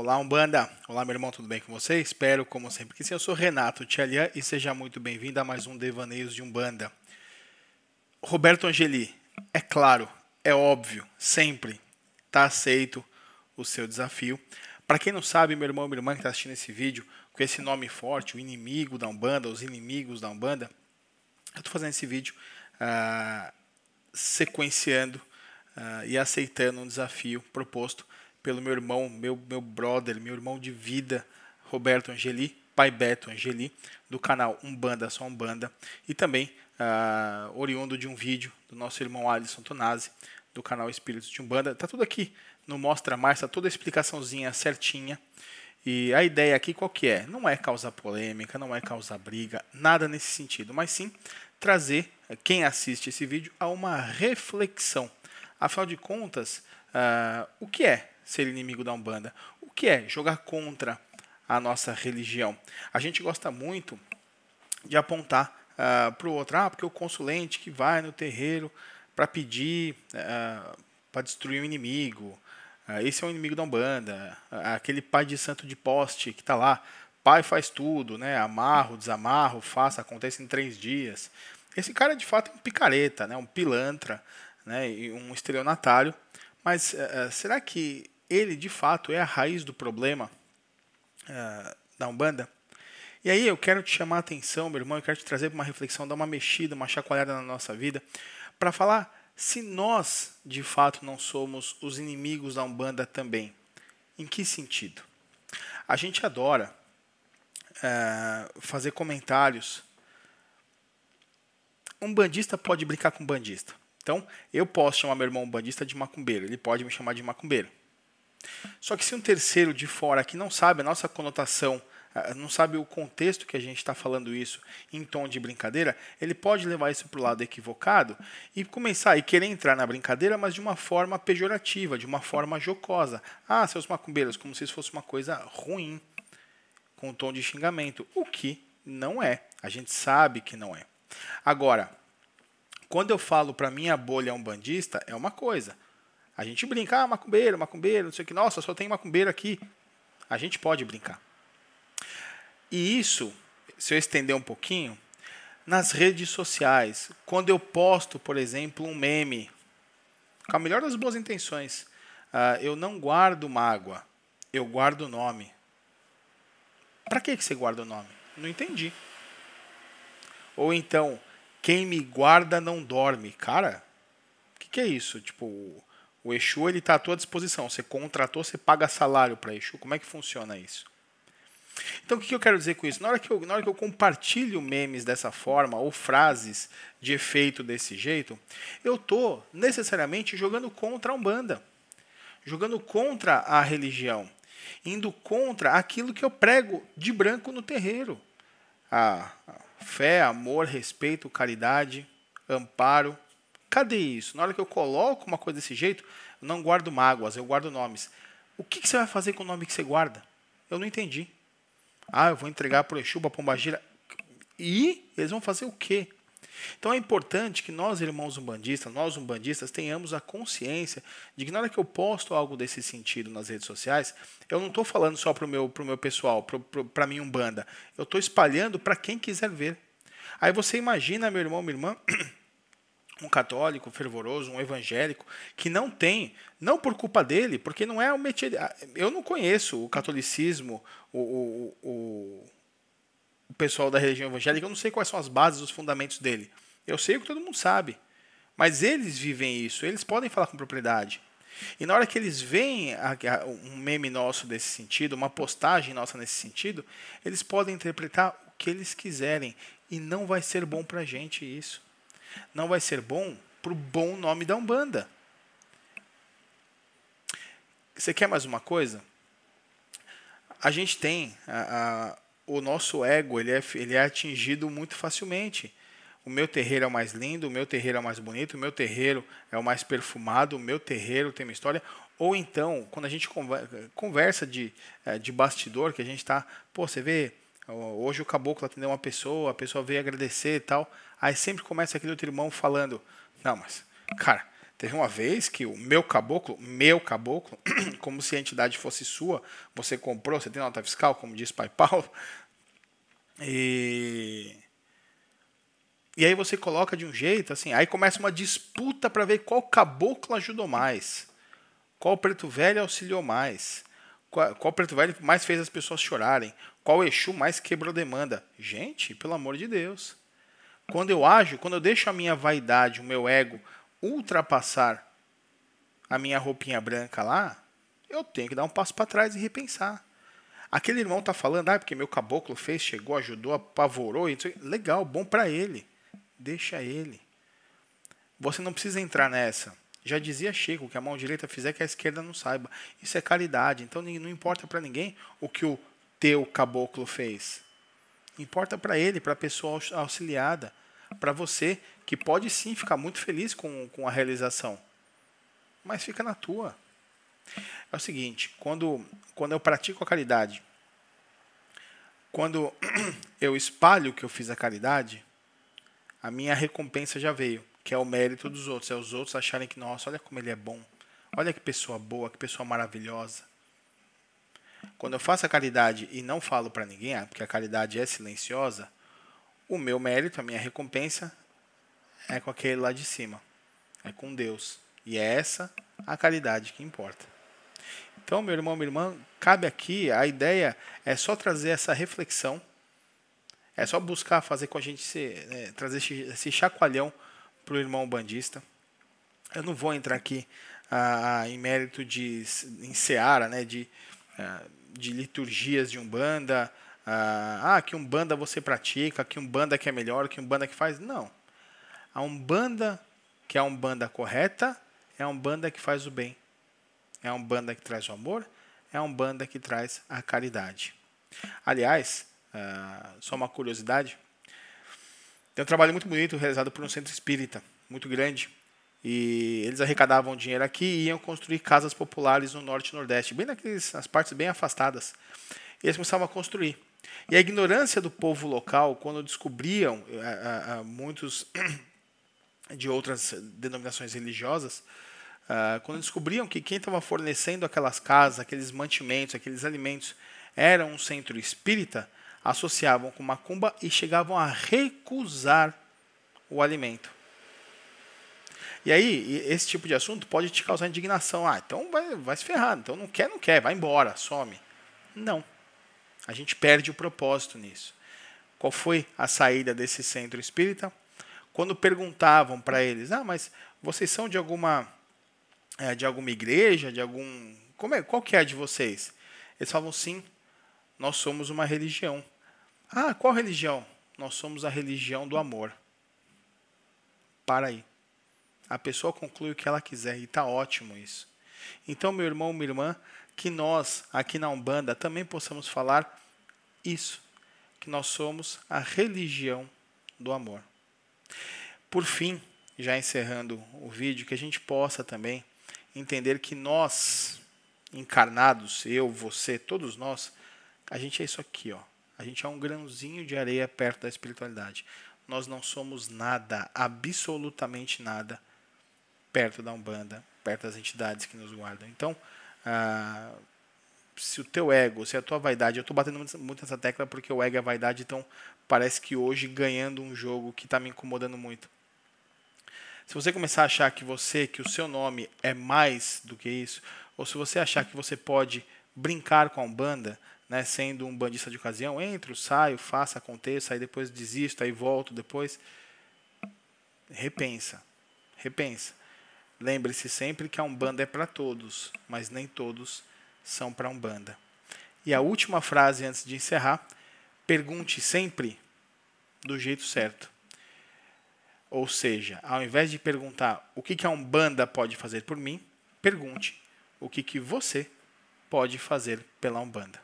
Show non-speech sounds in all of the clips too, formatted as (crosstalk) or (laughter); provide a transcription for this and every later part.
Olá, Umbanda! Olá, meu irmão, tudo bem com você? Espero, como sempre, que sim. Eu sou Renato Tchalian e seja muito bem-vindo a mais um Devaneios de Umbanda. Roberto Angeli, é claro, é óbvio, sempre está aceito o seu desafio. Para quem não sabe, meu irmão e minha irmã que está assistindo esse vídeo, com esse nome forte, o inimigo da Umbanda, os inimigos da Umbanda, eu estou fazendo esse vídeo ah, sequenciando ah, e aceitando um desafio proposto pelo meu irmão, meu, meu brother, meu irmão de vida, Roberto Angeli, pai Beto Angeli, do canal Umbanda Só Umbanda, e também ah, oriundo de um vídeo do nosso irmão Alisson Tonazzi, do canal Espíritos de Umbanda. Tá tudo aqui no Mostra Mais, tá toda a explicaçãozinha certinha. E a ideia aqui qual que é? Não é causar polêmica, não é causar briga, nada nesse sentido, mas sim trazer quem assiste esse vídeo a uma reflexão. Afinal de contas, uh, o que é ser inimigo da Umbanda, o que é jogar contra a nossa religião. A gente gosta muito de apontar uh, ah, para o outro, ah, porque o consulente que vai no terreiro para pedir, uh, ah, para destruir o inimigo, esse é o inimigo da Umbanda, aquele pai de santo de poste que está lá, pai faz tudo, né? amarro, desamarro, faça, acontece em três dias. Esse cara de fato é um picareta, né? um pilantra, né? um estelionatário mas uh, será que ele de fato é a raiz do problema uh, da Umbanda? E aí eu quero te chamar a atenção, meu irmão, eu quero te trazer para uma reflexão, dar uma mexida, uma chacoalhada na nossa vida, para falar se nós de fato não somos os inimigos da Umbanda também. Em que sentido? A gente adora uh, fazer comentários. Um bandista pode brincar com um bandista. Então, eu posso chamar meu irmão bandista de macumbeiro, ele pode me chamar de macumbeiro. Só que se um terceiro de fora que não sabe a nossa conotação, eh, não sabe o contexto que a gente está falando isso em tom de brincadeira, ele pode levar isso para o lado equivocado e começar e querer entrar na brincadeira, mas de uma forma pejorativa, de uma forma jocosa. Ah, seus macumbeiros, como se isso fosse uma coisa ruim, com um tom de xingamento, o que não é. A gente sabe que não é. Agora, quando eu falo para minha bolha é um bandista, é uma coisa. A gente brinca, ah, macumbeiro, macumbeiro, não sei o que, nossa, só tem macumbeiro aqui. A gente pode brincar. E isso, se eu estender um pouquinho, nas redes sociais, quando eu posto, por exemplo, um meme, com a melhor das boas intenções, uh, eu não guardo mágoa, eu guardo o nome. Para que, que você guarda o nome? Não entendi. Ou então, quem me guarda não dorme. Cara, o que, que é isso? Tipo, o Exu ele está à tua disposição. Você contratou, você paga salário para Exu. Como é que funciona isso? Então, o que eu quero dizer com isso? Na hora, que eu, na hora que eu compartilho memes dessa forma ou frases de efeito desse jeito, eu estou necessariamente jogando contra a Umbanda, jogando contra a religião, indo contra aquilo que eu prego de branco no terreiro. a ah, fé, amor, respeito, caridade, amparo. Cadê isso? Na hora que eu coloco uma coisa desse jeito, eu não guardo mágoas, eu guardo nomes. O que, que você vai fazer com o nome que você guarda? Eu não entendi. Ah, eu vou entregar para o Exu, para Pombagira. E eles vão fazer o quê? Então é importante que nós, irmãos umbandistas, nós umbandistas, tenhamos a consciência de que na hora que eu posto algo desse sentido nas redes sociais, eu não estou falando só para o meu, pro meu pessoal, para a minha umbanda. Eu estou espalhando para quem quiser ver. Aí você imagina, meu irmão, minha irmã, (coughs) um católico fervoroso, um evangélico, que não tem, não por culpa dele, porque não é o metido. Eu não conheço o catolicismo, o, o, o o pessoal da religião evangélica, eu não sei quais são as bases, os fundamentos dele. Eu sei o que todo mundo sabe. Mas eles vivem isso, eles podem falar com propriedade. E na hora que eles veem um meme nosso desse sentido, uma postagem nossa nesse sentido, eles podem interpretar o que eles quiserem. E não vai ser bom a gente isso. Não vai ser bom pro bom nome da Umbanda. Você quer mais uma coisa? A gente tem a o nosso ego ele é, ele é atingido muito facilmente. O meu terreiro é o mais lindo, o meu terreiro é o mais bonito, o meu terreiro é o mais perfumado, o meu terreiro tem uma história. Ou então, quando a gente conversa de, eh, de bastidor, que a gente está, pô, você vê, hoje o caboclo atendeu uma pessoa, a pessoa veio agradecer e tal, aí sempre começa aquele outro irmão falando, não, mas, cara, Teve uma vez que o meu caboclo, meu caboclo, (clears throat) como se a entidade fosse sua, você comprou, você tem nota fiscal, como diz Pai Paulo, e. E aí você coloca de um jeito, assim, aí começa uma disputa para ver qual caboclo ajudou mais, qual preto velho auxiliou mais, qual, qual preto velho mais fez as pessoas chorarem, qual Exu mais quebrou demanda. Gente, pelo amor de Deus. Quando eu ajo, quando eu deixo a minha vaidade, o meu ego ultrapassar a minha roupinha branca lá, eu tenho que dar um passo para trás e repensar. Aquele irmão tá falando, ah, porque meu caboclo fez, chegou, ajudou, apavorou, e legal, bom para ele. Deixa ele. Você não precisa entrar nessa. Já dizia Chico que a mão direita fizer que a esquerda não saiba. Isso é caridade. Então não importa para ninguém o que o teu caboclo fez. Importa para ele, para a pessoa auxiliada para você que pode sim ficar muito feliz com, com a realização, mas fica na tua. É o seguinte, quando, quando eu pratico a caridade, quando (clears throat) eu espalho que eu fiz a caridade, a minha recompensa já veio, que é o mérito dos outros, é os outros acharem que, nossa, olha como ele é bom, olha que pessoa boa, que pessoa maravilhosa. Quando eu faço a caridade e não falo para ninguém, ah, porque a caridade é silenciosa, o meu mérito, a minha recompensa é com aquele lá de cima, é com Deus. E é essa a caridade que importa. Então, meu irmão, minha irmã, cabe aqui, a ideia é só trazer essa reflexão, é só buscar fazer com a gente se, né, trazer esse chacoalhão para o irmão bandista. Eu não vou entrar aqui ah, em mérito de em seara, né, de, ah, de liturgias de umbanda, ah, ah, que um banda você pratica, que um banda que é melhor, que um banda que faz. Não. A Umbanda que é a Umbanda correta é a Umbanda que faz o bem. É a Umbanda que traz o amor, é a Umbanda que traz a caridade. Aliás, ah, só uma curiosidade, tem um trabalho muito bonito realizado por um centro espírita, muito grande, e eles arrecadavam dinheiro aqui e iam construir casas populares no norte e nordeste, bem naqueles, nas partes bem afastadas. E eles começavam a construir. E a ignorância do povo local, quando descobriam a, eh, a, eh, eh, muitos de outras denominações religiosas, ah, quando descobriam que quem estava fornecendo aquelas casas, aqueles mantimentos, aqueles alimentos, era um centro espírita, associavam com macumba e chegavam a recusar o alimento. E aí, esse tipo de assunto pode te causar indignação. Ah, então vai, vai se ferrar. Então não quer, não quer. Vai embora, some. Não. A gente perde o propósito nisso. Qual foi a saída desse centro espírita? Quando perguntavam para eles: "Ah, mas vocês são de alguma é, de alguma igreja, de algum, como é, qual que é a de vocês?" Eles falavam: "Sim, nós somos uma religião." "Ah, qual religião?" "Nós somos a religião do amor." Para aí. A pessoa conclui o que ela quiser e está ótimo isso. Então, meu irmão, minha irmã, que nós, aqui na Umbanda, também possamos falar isso, que nós somos a religião do amor. Por fim, já encerrando o vídeo, que a gente possa também entender que nós, encarnados, eu, você, todos nós, a gente é isso aqui, ó. A gente é um grãozinho de areia perto da espiritualidade. Nós não somos nada, absolutamente nada, perto da Umbanda, perto das entidades que nos guardam. Então, ah, se o teu ego, se a tua vaidade, eu estou batendo muito nessa tecla porque o ego é vaidade, então parece que hoje ganhando um jogo que está me incomodando muito. Se você começar a achar que você, que o seu nome é mais do que isso, ou se você achar que você pode brincar com a Umbanda, né, sendo um bandista de ocasião, entro, saio, faço, aconteça, aí depois desisto, aí volto depois, repensa, repensa. Lembre-se sempre que a Umbanda é para todos, mas nem todos são para a Umbanda. E a última frase antes de encerrar: pergunte sempre do jeito certo. Ou seja, ao invés de perguntar o que, a Umbanda pode fazer por mim, pergunte o que, você pode fazer pela Umbanda.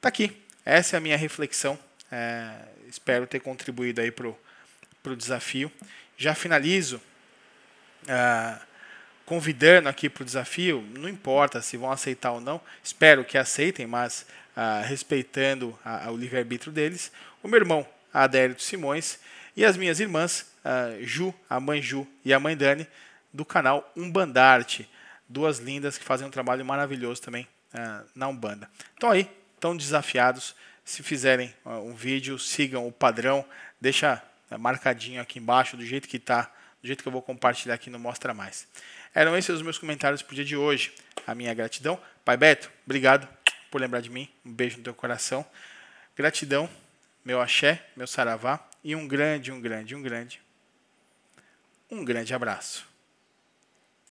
Tá aqui. Essa é a minha reflexão. É, espero ter contribuído aí para o desafio. Já finalizo ah, convidando aqui para o desafio, não importa se vão aceitar ou não, espero que aceitem, mas ah, respeitando a, a, o livre-arbítrio deles, o meu irmão Adérito Simões e as minhas irmãs, ah, Ju, a mãe Ju e a mãe Dani, do canal Umbandarte, duas lindas que fazem um trabalho maravilhoso também ah, na Umbanda. Então aí, estão desafiados, se fizerem um vídeo, sigam o padrão, deixa marcadinho aqui embaixo do jeito que está do jeito que eu vou compartilhar aqui no Mostra Mais. Eram esses os meus comentários pro dia de hoje. A minha gratidão. Pai Beto, obrigado por lembrar de mim. Um beijo no teu coração. Gratidão, meu axé, meu saravá. E um grande, um grande, um grande. Um grande abraço.